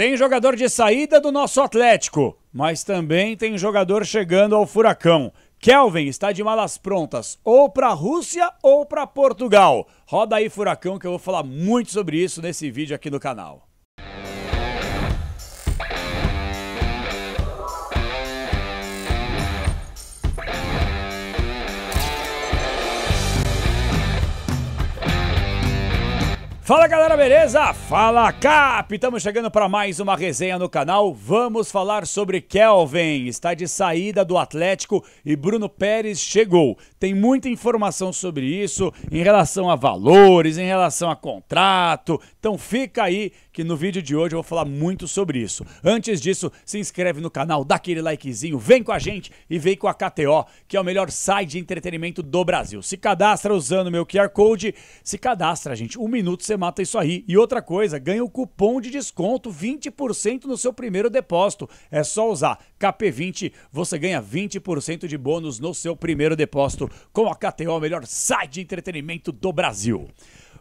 Tem jogador de saída do nosso Atlético, mas também tem jogador chegando ao Furacão. Kelvin está de malas prontas, ou para a Rússia ou para Portugal. Roda aí, Furacão, que eu vou falar muito sobre isso nesse vídeo aqui no canal. Fala galera, beleza? Fala Cap! Estamos chegando para mais uma resenha no canal. Vamos falar sobre Kelvin. Está de saída do Atlético e Bruno Pérez chegou. Tem muita informação sobre isso em relação a valores, em relação a contrato. Então fica aí que no vídeo de hoje eu vou falar muito sobre isso. Antes disso, se inscreve no canal, dá aquele likezinho, vem com a gente e vem com a KTO, que é o melhor site de entretenimento do Brasil. Se cadastra usando meu QR Code, se cadastra, gente. Um minuto você mata isso aí. E outra coisa, ganha o cupom de desconto 20% no seu primeiro depósito. É só usar KP20, você ganha 20% de bônus no seu primeiro depósito com a KTO, o melhor site de entretenimento do Brasil.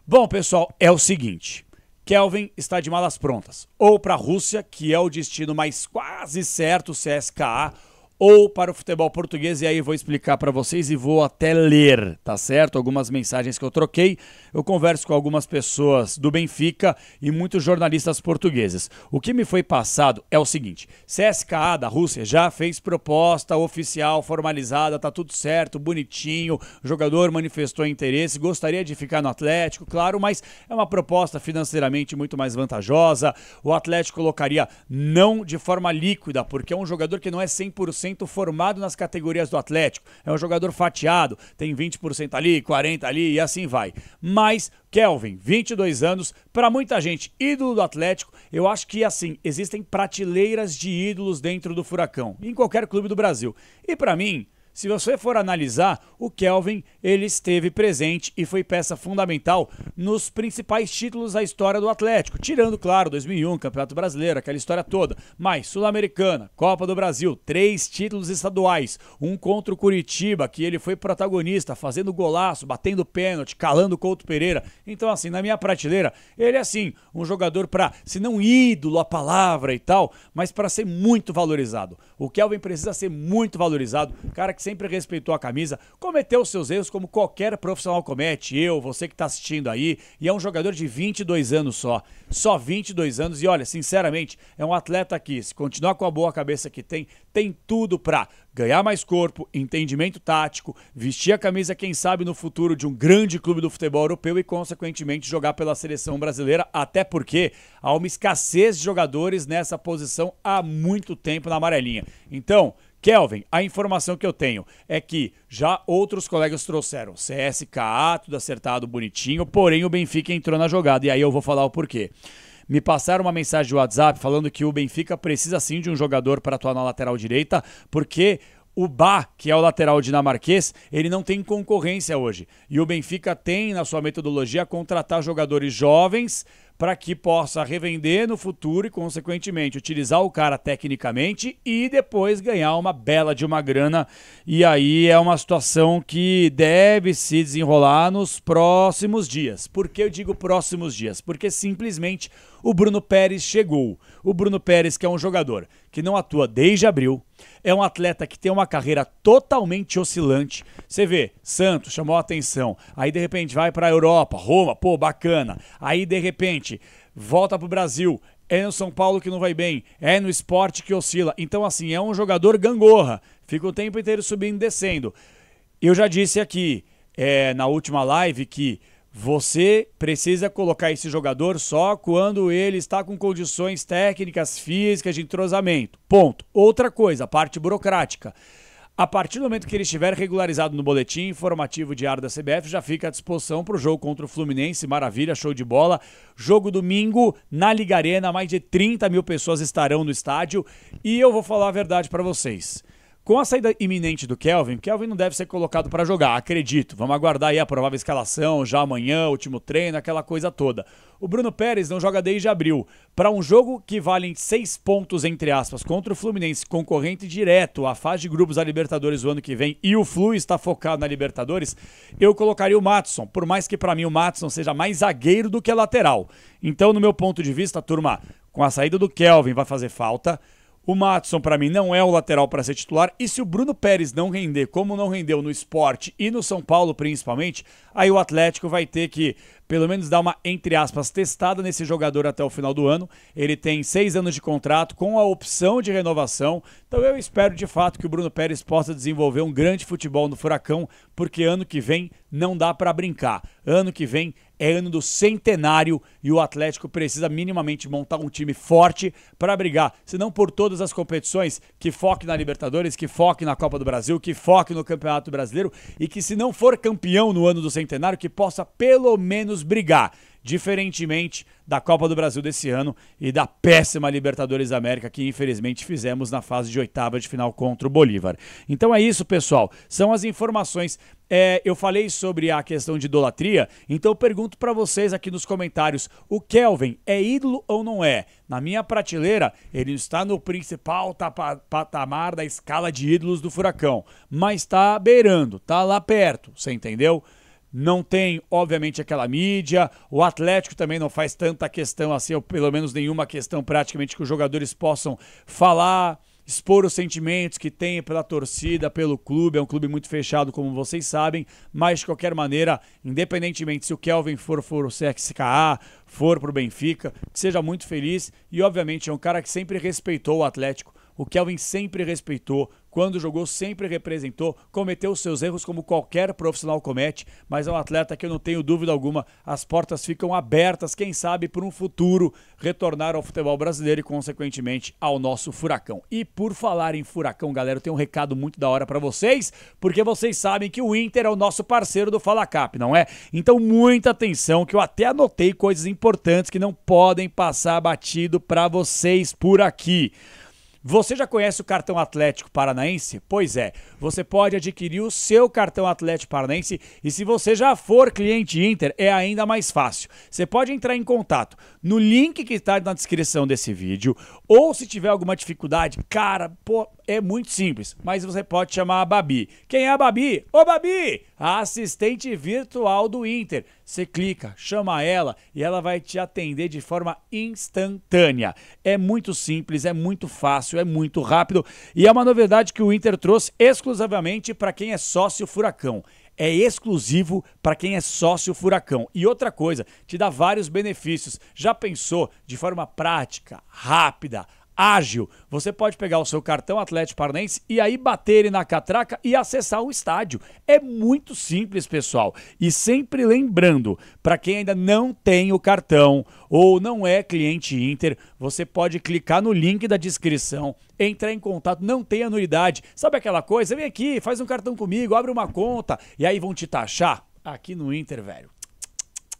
Bom, pessoal, é o seguinte. Kelvin está de malas prontas. Ou para a Rússia, que é o destino mais quase certo, CSKA, ou para o futebol português, e aí vou explicar para vocês e vou até ler, tá certo? Algumas mensagens que eu troquei. Eu converso com algumas pessoas do Benfica e muitos jornalistas portugueses. O que me foi passado é o seguinte: CSKA da Rússia já fez proposta oficial, formalizada, tá tudo certo, bonitinho. O jogador manifestou interesse, gostaria de ficar no Atlético, claro, mas é uma proposta financeiramente muito mais vantajosa. O Atlético colocaria não de forma líquida, porque é um jogador que não é 100% 100% formado nas categorias do Atlético. É um jogador fatiado, tem 20% ali, 40% ali e assim vai. Mas Kelvin, 22 anos, para muita gente, ídolo do Atlético, eu acho que assim, existem prateleiras de ídolos dentro do Furacão, em qualquer clube do Brasil. E para mim, se você for analisar, o Kelvin ele esteve presente e foi peça fundamental nos principais títulos da história do Atlético, tirando claro 2001, Campeonato Brasileiro, aquela história toda, mas Sul-Americana, Copa do Brasil, três títulos estaduais, um contra o Curitiba que ele foi protagonista, fazendo golaço, batendo pênalti, calando Couto Pereira. Então assim, na minha prateleira, ele é assim, um jogador para, se não ídolo a palavra e tal, mas para ser muito valorizado. O Kelvin precisa ser muito valorizado, cara que sempre respeitou a camisa, cometeu seus erros como qualquer profissional comete. Eu, você que está assistindo aí, e é um jogador de 22 anos só. Só 22 anos e olha, sinceramente, é um atleta que se continuar com a boa cabeça que tem, tem tudo para ganhar mais corpo, entendimento tático, vestir a camisa, quem sabe, no futuro de um grande clube do futebol europeu e, consequentemente, jogar pela seleção brasileira, até porque há uma escassez de jogadores nessa posição há muito tempo na amarelinha. Então, Kelvin, a informação que eu tenho é que já outros colegas trouxeram CSKA, tudo acertado, bonitinho, porém o Benfica entrou na jogada, e aí eu vou falar o porquê me passaram uma mensagem de WhatsApp falando que o Benfica precisa sim de um jogador para atuar na lateral direita, porque o Bá, que é o lateral dinamarquês, ele não tem concorrência hoje. E o Benfica tem na sua metodologia contratar jogadores jovens para que possa revender no futuro e, consequentemente, utilizar o cara tecnicamente e depois ganhar uma bela de uma grana. E aí é uma situação que deve se desenrolar nos próximos dias. Por que eu digo próximos dias? Porque simplesmente o Bruno Pérez chegou. O Bruno Pérez, que é um jogador que não atua desde abril, é um atleta que tem uma carreira totalmente oscilante. Você vê, Santos chamou a atenção. Aí de repente vai para a Europa, Roma, pô, bacana. Aí de repente volta para o Brasil. É no São Paulo que não vai bem, é no esporte que oscila. Então, assim, é um jogador gangorra. Fica o tempo inteiro subindo e descendo. Eu já disse aqui, é, na última live, que você precisa colocar esse jogador só quando ele está com condições técnicas, físicas, de entrosamento. Ponto. Outra coisa, a parte burocrática. A partir do momento que ele estiver regularizado no boletim informativo diário da CBF, já fica à disposição para o jogo contra o Fluminense. Maravilha, show de bola. Jogo domingo na Liga Arena, mais de 30 mil pessoas estarão no estádio. E eu vou falar a verdade para vocês. Com a saída iminente do Kelvin, Kelvin não deve ser colocado para jogar, acredito. Vamos aguardar aí a provável escalação, já amanhã, último treino, aquela coisa toda. O Bruno Pérez não joga desde abril. Para um jogo que valem seis pontos, entre aspas, contra o Fluminense, concorrente direto à fase de grupos da Libertadores o ano que vem, e o Flu está focado na Libertadores, eu colocaria o Matson, por mais que para mim o Matson seja mais zagueiro do que lateral. Então, no meu ponto de vista, turma, com a saída do Kelvin vai fazer falta. O Matson, para mim, não é o lateral para ser titular. E se o Bruno Pérez não render, como não rendeu no esporte e no São Paulo principalmente, aí o Atlético vai ter que, pelo menos, dar uma, entre aspas, testada nesse jogador até o final do ano. Ele tem seis anos de contrato com a opção de renovação. Então eu espero de fato que o Bruno Pérez possa desenvolver um grande futebol no Furacão, porque ano que vem não dá para brincar. Ano que vem é ano do centenário e o Atlético precisa minimamente montar um time forte para brigar, se não por todas as competições, que foque na Libertadores, que foque na Copa do Brasil, que foque no Campeonato Brasileiro e que se não for campeão no ano do centenário, que possa pelo menos brigar diferentemente da Copa do Brasil desse ano e da péssima Libertadores da América que infelizmente fizemos na fase de oitava de final contra o Bolívar. Então é isso, pessoal. São as informações. É, eu falei sobre a questão de idolatria, então pergunto para vocês aqui nos comentários: o Kelvin é ídolo ou não é? Na minha prateleira, ele está no principal patamar da escala de ídolos do Furacão, mas está beirando, tá lá perto, você entendeu? não tem, obviamente, aquela mídia. O Atlético também não faz tanta questão assim, ou pelo menos nenhuma questão praticamente que os jogadores possam falar, expor os sentimentos que tem pela torcida, pelo clube. É um clube muito fechado, como vocês sabem, mas de qualquer maneira, independentemente se o Kelvin for, for o CXKA, for para o Benfica, que seja muito feliz e, obviamente, é um cara que sempre respeitou o Atlético o Kelvin sempre respeitou, quando jogou sempre representou, cometeu seus erros como qualquer profissional comete, mas é um atleta que eu não tenho dúvida alguma, as portas ficam abertas, quem sabe por um futuro retornar ao futebol brasileiro e consequentemente ao nosso Furacão. E por falar em Furacão, galera, eu tenho um recado muito da hora para vocês, porque vocês sabem que o Inter é o nosso parceiro do Fala Cap, não é? Então muita atenção que eu até anotei coisas importantes que não podem passar batido para vocês por aqui. Você já conhece o cartão Atlético Paranaense? Pois é, você pode adquirir o seu cartão Atlético Paranaense e se você já for cliente Inter, é ainda mais fácil. Você pode entrar em contato no link que está na descrição desse vídeo ou se tiver alguma dificuldade, cara, pô, é muito simples, mas você pode chamar a Babi. Quem é a Babi? Ô Babi, a assistente virtual do Inter. Você clica, chama ela e ela vai te atender de forma instantânea. É muito simples, é muito fácil fácil, é muito rápido e é uma novidade que o Inter trouxe exclusivamente para quem é sócio Furacão é exclusivo para quem é sócio Furacão. E outra coisa, te dá vários benefícios. Já pensou de forma prática, rápida, ágil. Você pode pegar o seu cartão Atlético Paranaense e aí bater ele na catraca e acessar o estádio. É muito simples, pessoal. E sempre lembrando, para quem ainda não tem o cartão ou não é cliente Inter, você pode clicar no link da descrição, entrar em contato, não tem anuidade. Sabe aquela coisa? Vem aqui, faz um cartão comigo, abre uma conta e aí vão te taxar. Aqui no Inter, velho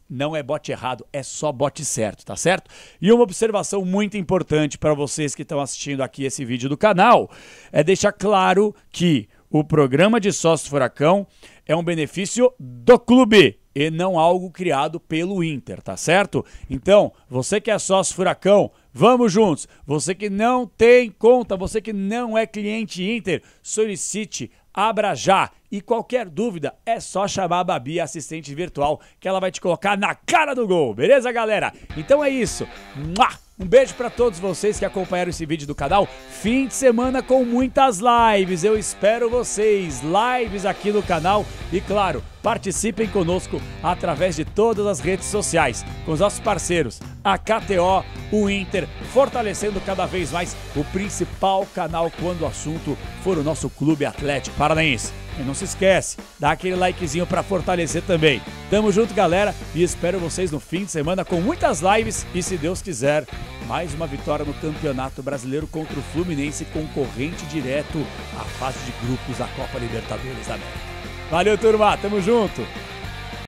não é bote errado, é só bote certo, tá certo? E uma observação muito importante para vocês que estão assistindo aqui esse vídeo do canal é deixar claro que o programa de sócio Furacão é um benefício do clube e não algo criado pelo Inter, tá certo? Então, você que é sócio Furacão, vamos juntos. Você que não tem conta, você que não é cliente Inter, solicite Abra já e qualquer dúvida é só chamar a Babi, assistente virtual, que ela vai te colocar na cara do gol, beleza, galera? Então é isso. Mua! Um beijo para todos vocês que acompanharam esse vídeo do canal. Fim de semana com muitas lives. Eu espero vocês. Lives aqui no canal e claro, participem conosco através de todas as redes sociais com os nossos parceiros, a KTO, o Inter, fortalecendo cada vez mais o principal canal quando o assunto for o nosso Clube Atlético Paranaense. E não se esquece, dá aquele likezinho para fortalecer também. Tamo junto, galera, e espero vocês no fim de semana com muitas lives e, se Deus quiser, mais uma vitória no Campeonato Brasileiro contra o Fluminense, concorrente direto à fase de grupos da Copa Libertadores da América. Valeu, turma, tamo junto!